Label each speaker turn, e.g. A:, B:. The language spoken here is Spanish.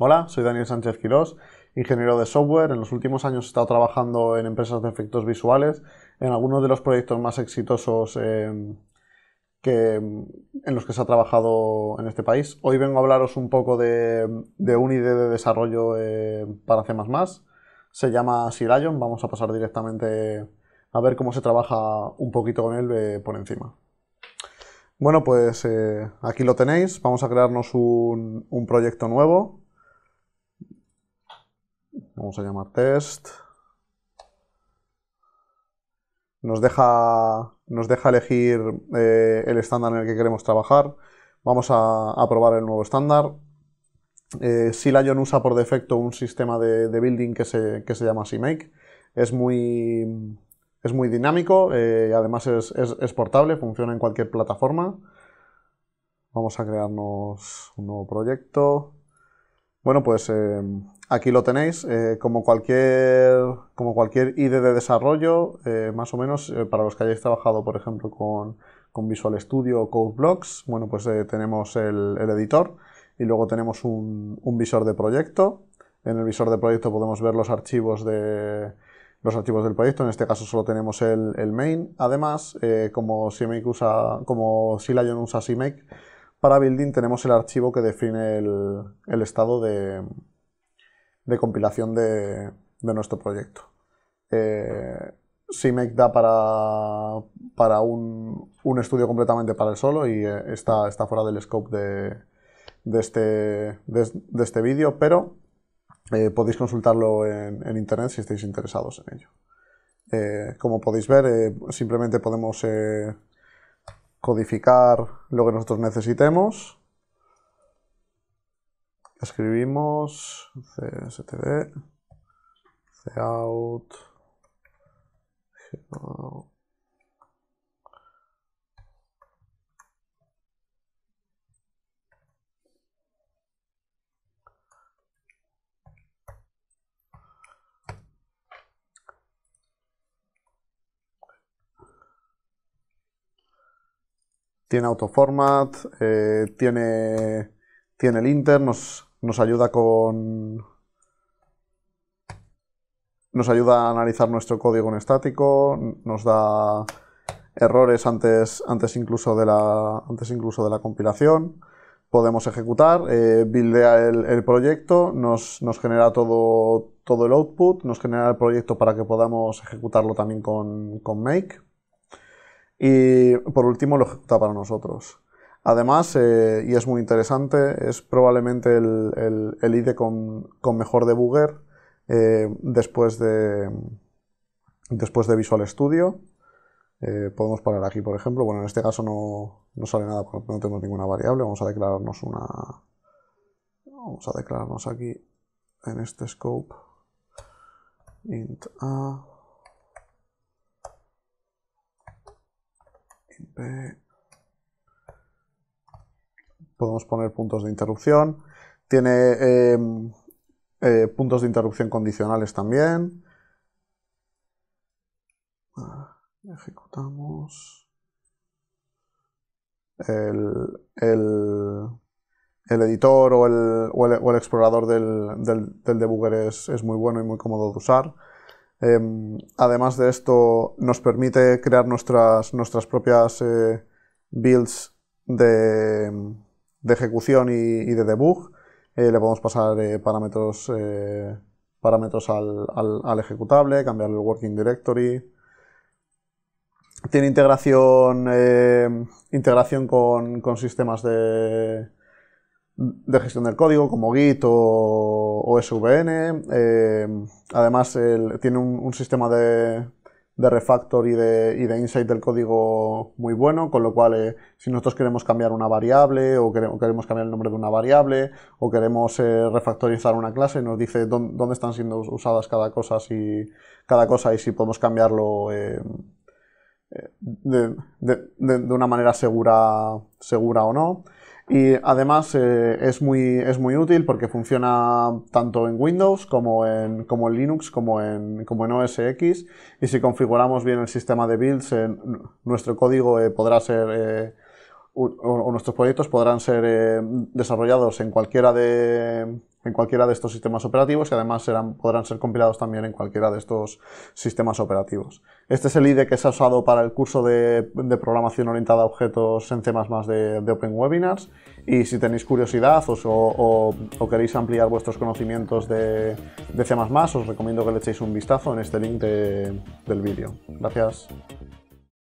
A: Hola, soy Daniel Sánchez Quirós, ingeniero de software. En los últimos años he estado trabajando en empresas de efectos visuales, en algunos de los proyectos más exitosos em, en los que se ha trabajado en este país. Hoy vengo a hablaros un poco de, un ID de desarrollo eh, para C++. Se llama Sirion. Vamos a pasar directamente a ver cómo se trabaja un poquito con él eh, por encima. Bueno, pues eh, aquí lo tenéis. Vamos a crearnos un proyecto nuevo Vamos a llamar test. Nos deja, elegir eh, el estándar en el que queremos trabajar. Vamos a, probar el nuevo estándar. Eh, Lion usa por defecto un sistema de, building que se, llama CMake. Es muy, es muy dinámico, eh, y además es, es, es, portable, funciona en cualquier plataforma. Vamos a crearnos un nuevo proyecto. Bueno, pues eh, aquí lo tenéis. Eh, como, cualquier, como cualquier IDE de desarrollo, eh, más o menos, para los que hayáis trabajado, por ejemplo, con, Visual Studio o Code bueno, pues tenemos el, editor y luego tenemos un, visor de proyecto. En el visor de proyecto podemos ver los archivos de los archivos del proyecto, en este caso solo tenemos el, main. Además, como CMake usa, como usa CMake, para building tenemos el archivo que define el, estado de, compilación de, nuestro proyecto. Eh, CMake da para, un, estudio completamente para el solo y eh, está, fuera del scope de, este, este, vídeo, pero eh, podéis consultarlo en, internet si estáis interesados en ello. Eh, como podéis ver, simplemente podemos codificar lo que nosotros necesitemos. Escribimos cstd cout tiene autoformat, eh, tiene, tiene el inter, nos, nos, ayuda con... Nos ayuda a analizar nuestro código en estático, nos da errores antes, antes, incluso, de la, antes incluso de la compilación. Podemos ejecutar, eh, buildea el, proyecto, nos, genera todo, todo el output, nos genera el proyecto para que podamos ejecutarlo también con Make. Y por último, lo para nosotros. Además, eh, y es muy interesante, es probablemente el, el, IDE con, mejor debugger eh, después, de, después de Visual Studio. Eh, podemos parar aquí, por ejemplo. Bueno, en este caso no, no sale nada porque no tenemos ninguna variable. Vamos a declararnos una... Vamos a declararnos aquí en este scope int a Eh, podemos poner puntos de interrupción. Tiene em, eh, puntos de interrupción condicionales también. Ah, ejecutamos. El, editor o el, o el explorador del, del, debugger es, muy bueno y muy cómodo de usar. Em, además de esto, nos permite crear nuestras, nuestras propias eh, builds de, ejecución y, de debug. Eh, le podemos pasar eh, parámetros, parámetros al, ejecutable, cambiar el working directory. Tiene integración, em, integración con sistemas de, de gestión del código como Git o, SVN. Eh, además, tiene un, sistema de, refactor y de, insight del código muy bueno, con lo cual eh, si nosotros queremos cambiar una variable o, queremos cambiar el nombre de una variable o queremos eh, refactorizar una clase, nos dice dónde, están siendo usadas cada cosa, cada cosa y si podemos cambiarlo. De, una manera segura o no. Y además eh, es, muy, es muy útil porque funciona tanto en Windows como en, como en Linux, como en, como en OS X. Y si configuramos bien el sistema de builds, eh, nuestro código eh, podrá ser o nuestros proyectos podrán ser eh, desarrollados en cualquiera de en cualquiera de estos sistemas operativos y además podrán ser compilados también en cualquiera de estos sistemas operativos. Este es el IDE que se ha usado para el curso de, programación orientada a objetos en C++ de, de Open Webinars y si tenéis curiosidad o, queréis ampliar vuestros conocimientos de, de C++ os recomiendo que le echéis un vistazo en este link del vídeo. Gracias.